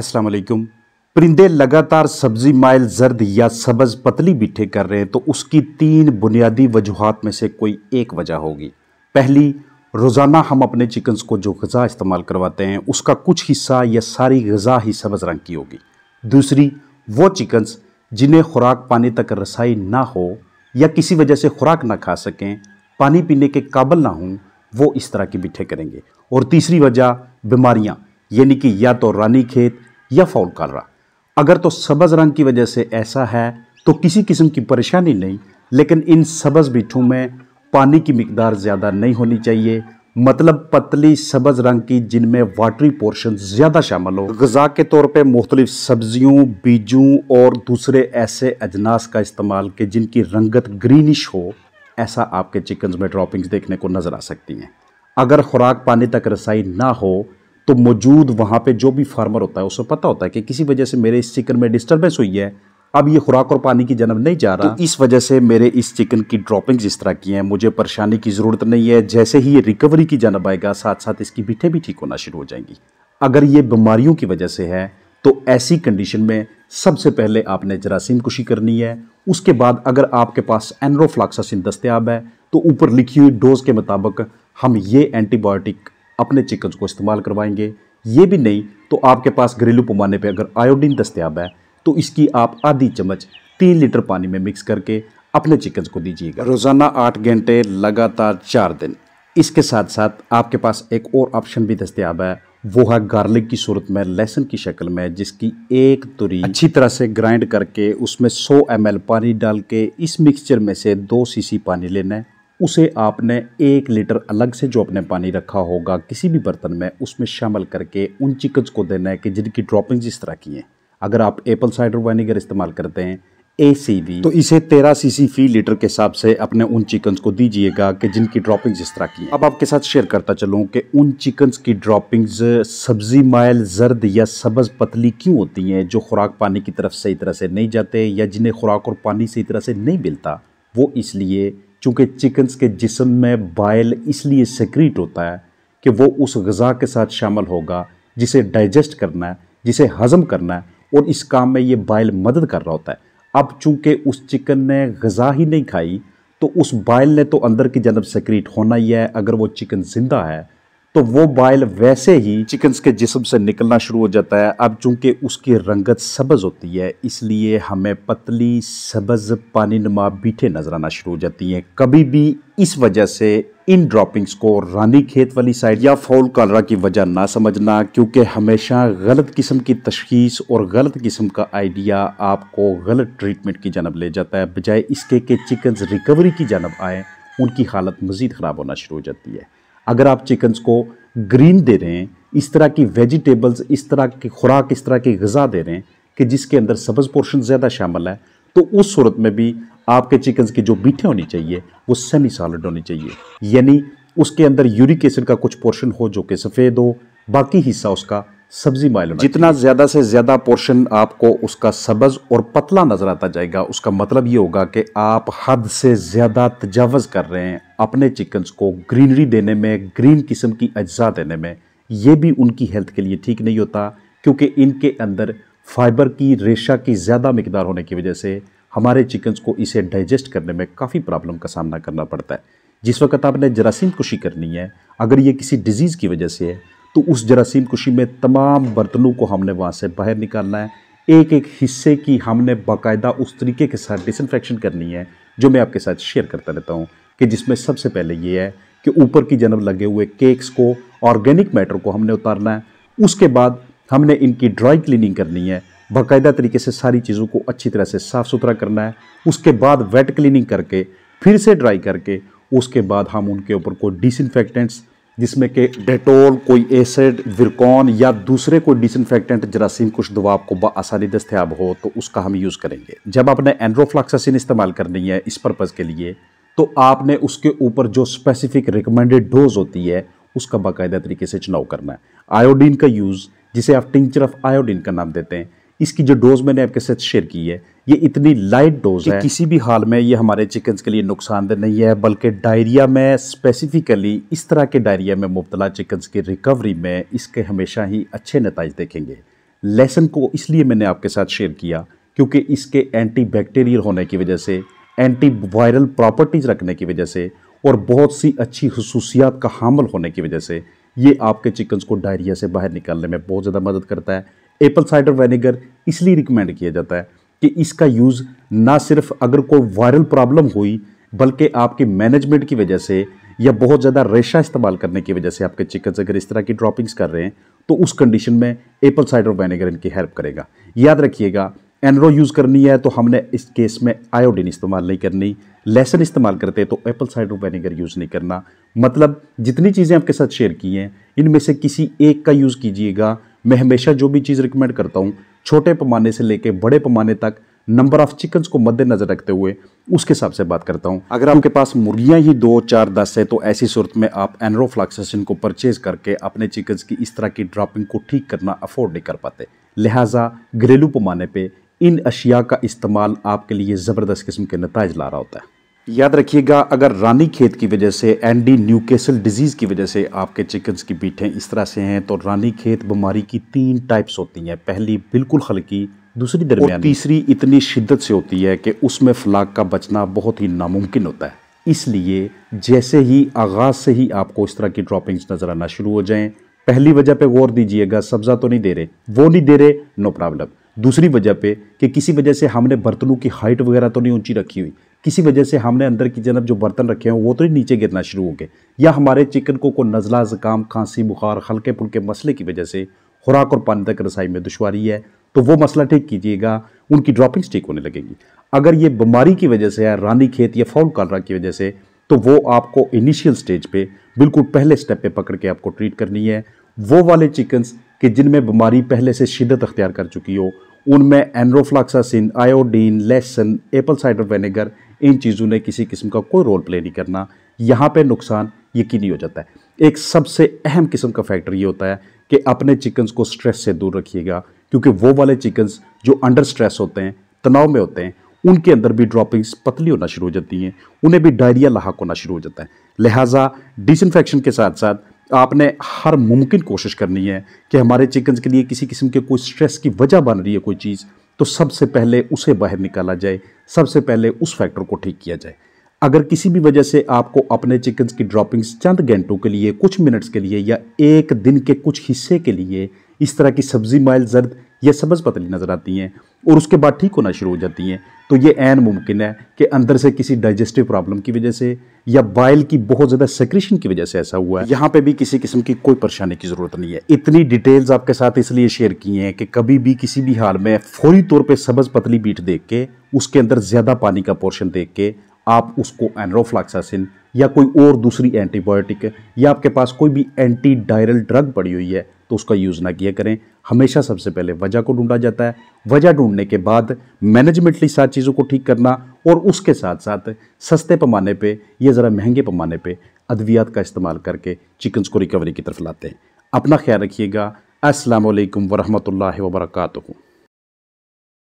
अस्सलाम वालेकुम परिंदे लगातार सब्ज़ी माइल जर्द या सब्ज़ पतली बिठे कर रहे हैं तो उसकी तीन बुनियादी वजूहत में से कोई एक वजह होगी पहली रोज़ाना हम अपने चिकन्स को जो गज़ा इस्तेमाल करवाते हैं उसका कुछ हिस्सा या सारी गज़ा ही सब्ज़ रंग की होगी दूसरी वो चिकन्स जिन्हें खुराक पानी तक रसाई ना हो या किसी वजह से खुराक ना खा सकें पानी पीने के काबिल ना हों वो इस तरह की बिठे करेंगे और तीसरी वजह बीमारियाँ यानी कि या तो रानी खेत या फाउल कर रहा अगर तो सब्ज़ रंग की वजह से ऐसा है तो किसी किस्म की परेशानी नहीं लेकिन इन सब्ज़ बिठों में पानी की मकदार ज़्यादा नहीं होनी चाहिए मतलब पतली सब्ज़ रंग की जिनमें वाटरी पोर्शन ज़्यादा शामिल हो गज़ा के तौर पर मुख्तलिफ सब्जियों बीजों और दूसरे ऐसे अजनास का इस्तेमाल के जिनकी रंगत ग्रीनिश हो ऐसा आपके चिकन्स में ड्रॉपिंग्स देखने को नज़र आ सकती हैं अगर खुराक पानी तक रसाई ना हो तो मौजूद वहाँ पे जो भी फार्मर होता है उसे पता होता है कि किसी वजह से मेरे इस चिकन में डिस्टर्बेंस हुई है अब ये खुराक और पानी की जन्म नहीं जा रहा तो इस वजह से मेरे इस चिकन की ड्रॉपिंग्स इस तरह की हैं मुझे परेशानी की ज़रूरत नहीं है जैसे ही ये रिकवरी की जन्म आएगा साथ साथ इसकी बीठे भी ठीक होना शुरू हो जाएंगी अगर ये बीमारियों की वजह से है तो ऐसी कंडीशन में सबसे पहले आपने जरासीम कुशी करनी है उसके बाद अगर आपके पास एनरोफ्लाक्सासिन दस्तियाब है तो ऊपर लिखी हुई डोज़ के मुताबिक हम ये एंटीबायोटिक अपने चिकन को इस्तेमाल करवाएंगे ये भी नहीं तो आपके पास घरेलू पैमाने पर अगर आयोडीन दस्तियाब है तो इसकी आप आधी चम्मच तीन लीटर पानी में मिक्स करके अपने चिकन को दीजिएगा रोज़ाना आठ घंटे लगातार चार दिन इसके साथ साथ आपके पास एक और ऑप्शन भी दस्तियाब है वो है गार्लिक की सूरत में लहसुन की शक्ल में जिसकी एक तुरी अच्छी तरह से ग्राइंड करके उसमें 100 एम पानी डाल के इस मिक्सचर में से दो सीसी पानी लेना है उसे आपने एक लीटर अलग से जो अपने पानी रखा होगा किसी भी बर्तन में उसमें शामिल करके उन चिकन को देना है कि जिनकी ड्रॉपिंग्स इस तरह की हैं अगर आप एप्पल साइडर वाइनेगर इस्तेमाल करते हैं ए तो इसे तेरह सी सी फी लीटर के हिसाब से अपने उन चिकन्स को दीजिएगा कि जिनकी ड्रॉपिंग्स इस तरह की अब आपके साथ शेयर करता चलूँ कि उन चिकन्स की ड्रॉपिंग्स सब्जी मायल जर्द या सब्ज पतली क्यों होती हैं जो खुराक पानी की तरफ सही तरह से नहीं जाते या जिन्हें खुराक और पानी सही तरह से नहीं मिलता वो इसलिए चूँकि चिकन्स के जिसम में बाइल इसलिए सेक्रीट होता है कि वो उस गज़ा के साथ शामिल होगा जिसे डाइजेस्ट करना है जिसे हज़म करना है और इस काम में ये बाइल मदद कर रहा होता है अब चूँकि उस चिकन ने गज़ा ही नहीं खाई तो उस बाइल ने तो अंदर की जनब सेक्रीट होना ही है अगर वो चिकन ज़िंदा है तो वो बाइल वैसे ही चिकन्स के जिसम से निकलना शुरू हो जाता है अब चूंकि उसकी रंगत सब्ज़ होती है इसलिए हमें पतली सब्ज़ पानी नुमा बीठे नज़र आना शुरू हो जाती हैं कभी भी इस वजह से इन ड्रॉपिंग्स को रानी खेत वाली साइड या फॉल कॉलरा की वजह ना समझना क्योंकि हमेशा गलत किस्म की तशखीस और गलत किस्म का आइडिया आपको गलत ट्रीटमेंट की जानब ले जाता है बजाय इसके कि चिकन्स रिकवरी की जानब आए उनकी हालत मज़ीद ख़राब होना शुरू हो जाती है अगर आप चिकन्स को ग्रीन दे रहे हैं इस तरह की वेजिटेबल्स इस तरह की खुराक इस तरह की गज़ा दे रहे हैं कि जिसके अंदर सब्ज़ पोर्शन ज़्यादा शामिल है तो उस सूरत में भी आपके चिकन्स की जो बीठे होनी चाहिए वो सेमी सॉलिड होनी चाहिए यानी उसके अंदर यूरिक एसिड का कुछ पोर्शन हो जो कि सफ़ेद हो बाकी हिस्सा उसका सब्जी मालूम जितना ज़्यादा से ज़्यादा पोर्शन आपको उसका सब्ज़ और पतला नज़र आता जाएगा उसका मतलब ये होगा कि आप हद से ज़्यादा तजावज़ कर रहे हैं अपने चिकन्स को ग्रीनरी देने में ग्रीन किस्म की अज्जा देने में ये भी उनकी हेल्थ के लिए ठीक नहीं होता क्योंकि इनके अंदर फाइबर की रेशा की ज़्यादा मकदार होने की वजह से हमारे चिकन्स को इसे डाइजेस्ट करने में काफ़ी प्रॉब्लम का सामना करना पड़ता है जिस वक्त आपने जरासीम कुशी करनी है अगर ये किसी डिज़ीज़ की वजह से है तो उस जरासीम कुशी में तमाम बर्तनों को हमने वहाँ से बाहर निकालना है एक एक हिस्से की हमने बाकायदा उस तरीके के साथ डिसइनफेक्शन करनी है जो मैं आपके साथ शेयर करता रहता हूँ कि जिसमें सबसे पहले ये है कि ऊपर की जन्म लगे हुए केक्स को ऑर्गेनिक मैटर को हमने उतारना है उसके बाद हमने इनकी ड्राई क्लीनिंग करनी है बाकायदा तरीके से सारी चीज़ों को अच्छी तरह से साफ़ सुथरा करना है उसके बाद वेट क्लीनिंग करके फिर से ड्राई करके उसके बाद हम उनके ऊपर को डिसइनफेक्टेंट्स जिसमें कि डेटोल कोई एसिड विरकॉन या दूसरे कोई डिसइनफेक्टेंट जरासीम कुछ दवा आपको आसानी दस्तियाब हो तो उसका हम यूज़ करेंगे जब आपने एंड्रोफ्लाक्सासिन इस्तेमाल करनी है इस पर्पज़ के लिए तो आपने उसके ऊपर जो स्पेसिफिक रिकमेंडेड डोज होती है उसका बाकायदा तरीके से चुनाव करना है आयोडीन का यूज़ जिसे आप टिंचर ऑफ आयोडीन का नाम देते हैं इसकी जो डोज मैंने आपके साथ शेयर की है ये इतनी लाइट डोज है किसी भी हाल में ये हमारे चिकन के लिए नुकसानदेह नहीं है बल्कि डायरिया में स्पेसिफिकली इस तरह के डायरिया में मुबतला चिकन्स की रिकवरी में इसके हमेशा ही अच्छे नतज देखेंगे लेसन को इसलिए मैंने आपके साथ शेयर किया क्योंकि इसके एंटी बैक्टीरियल होने की वजह से एंटी वायरल प्रॉपर्टीज़ रखने की वजह से और बहुत सी अच्छी खसूसियात का हामल होने की वजह से ये आपके चिकन्स को डायरिया से बाहर निकालने में बहुत ज़्यादा मदद करता है एप्पल साइडर वेनेगर इसलिए रिकमेंड किया जाता है कि इसका यूज़ ना सिर्फ अगर कोई वायरल प्रॉब्लम हुई बल्कि आपके मैनेजमेंट की वजह से या बहुत ज़्यादा रेशा इस्तेमाल करने की वजह से आपके चिकन अगर इस तरह की ड्रॉपिंग्स कर रहे हैं तो उस कंडीशन में एप्पल साइडर वेनेगर इनकी हेल्प करेगा याद रखिएगा एनरो यूज़ करनी है तो हमने इस केस में आयोडीन इस्तेमाल नहीं करनी लेसन इस्तेमाल करते तो एप्पल साइडर वेनेगर यूज़ नहीं करना मतलब जितनी चीज़ें आपके साथ शेयर की हैं इनमें से किसी एक का यूज़ कीजिएगा मैं हमेशा जो भी चीज़ रिकमेंड करता हूँ छोटे पैमाने से लेके बड़े पैमाने तक नंबर ऑफ चिकन्स को मद्देनजर रखते हुए उसके हिसाब से बात करता हूँ अगर तो आपके पास मुर्गियाँ ही दो चार दस है तो ऐसी सूरत में आप एनरोफ्लाक्सेशन को परचेज करके अपने चिकन्स की इस तरह की ड्रॉपिंग को ठीक करना अफोर्ड नहीं कर पाते लिहाजा घरेलू पैमाने पर इन अशिया का इस्तेमाल आपके लिए ज़बरदस्त किस्म के नतज ला रहा होता है याद रखिएगा अगर रानी खेत की वजह से एंडी न्यूकेसल डिजीज़ की वजह से आपके चिकन्स की बीठें इस तरह से हैं तो रानी खेत बीमारी की तीन टाइप्स होती हैं पहली बिल्कुल हल्की दूसरी दरमियान तीसरी इतनी शिद्दत से होती है कि उसमें फ्लाक का बचना बहुत ही नामुमकिन होता है इसलिए जैसे ही आगाज़ से ही आपको इस तरह की ड्रॉपिंग्स नज़र आना शुरू हो जाएँ पहली वजह पे गौर दीजिएगा सब्ज़ा तो नहीं दे रहे वो नहीं दे रहे नो प्रॉब्लम दूसरी वजह पे कि किसी वजह से हमने बर्तनों की हाइट वगैरह तो नहीं ऊंची रखी हुई किसी वजह से हमने अंदर की जनब जो बर्तन रखे हैं वो तो नीचे गिरना शुरू हो गए या हमारे चिकन को को नज़ला ज़ुकाम खांसी बुखार हल्के फुलके मसले की वजह से खुराक और पानी तक रसाई में दुशारी है तो वो मसला ठीक कीजिएगा उनकी ड्रॉपिंग्स ठीक होने लगेंगी अगर ये बीमारी की वजह से है रानी खेत या फॉल कॉलरा की वजह से तो वो आपको इनिशियल स्टेज पे बिल्कुल पहले स्टेप पे पकड़ के आपको ट्रीट करनी है वो वाले चिकन्स कि जिनमें बीमारी पहले से शिदत अख्तियार कर चुकी हो उनमें एनरोफ्लाक्सासिन आयोडीन लेसन एप्पल साइडर वेनेगर इन चीज़ों ने किसी किस्म का कोई रोल प्ले नहीं करना यहाँ पे नुकसान यकीनी हो जाता है एक सबसे अहम किस्म का फैक्टर ये होता है कि अपने चिकन्स को स्ट्रेस से दूर रखिएगा क्योंकि वो वाले चिकन्स जो अंडर स्ट्रेस होते हैं तनाव में होते हैं उनके अंदर भी ड्रॉपिंग्स पतली होना शुरू हो जाती हैं उन्हें भी डायरिया लाक होना शुरू हो जाता है लिहाजा डिसइनफेक्शन के साथ साथ आपने हर मुमकिन कोशिश करनी है कि हमारे चिकन्स के लिए किसी किस्म के कोई स्ट्रेस की वजह बन रही है कोई चीज़ तो सबसे पहले उसे बाहर निकाला जाए सबसे पहले उस फैक्टर को ठीक किया जाए अगर किसी भी वजह से आपको अपने चिकन्स की ड्रॉपिंग्स चंद घंटों के लिए कुछ मिनट्स के लिए या एक दिन के कुछ हिस्से के लिए इस तरह की सब्जी माइल जर्द ये सबज पतली नज़र आती हैं और उसके बाद ठीक होना शुरू हो जाती हैं तो ये एन मुमकिन है कि अंदर से किसी डाइजेस्टिव प्रॉब्लम की वजह से या बाइल की बहुत ज़्यादा सेक्रेशन की वजह से ऐसा हुआ है यहाँ पे भी किसी किस्म की कोई परेशानी की ज़रूरत नहीं है इतनी डिटेल्स आपके साथ इसलिए शेयर की हैं कि कभी भी किसी भी हाल में फौरी तौर पर सबज पतली बीट देख के उसके अंदर ज़्यादा पानी का पोर्शन देख के आप उसको एनरोफ्लाक्सासिन या कोई और दूसरी एंटीबायोटिक या आपके पास कोई भी एंटी डायरल ड्रग पड़ी हुई है तो उसका यूज़ ना किया करें हमेशा सबसे पहले वजह को ढूंढा जाता है वजह ढूंढने के बाद मैनेजमेंटली सारी चीज़ों को ठीक करना और उसके साथ साथ सस्ते पैमाने पे या ज़रा महंगे पैमाने पे अद्वियात का इस्तेमाल करके चिकन्स को रिकवरी की तरफ लाते हैं अपना ख्याल रखिएगा असलकम वरहमल वर्का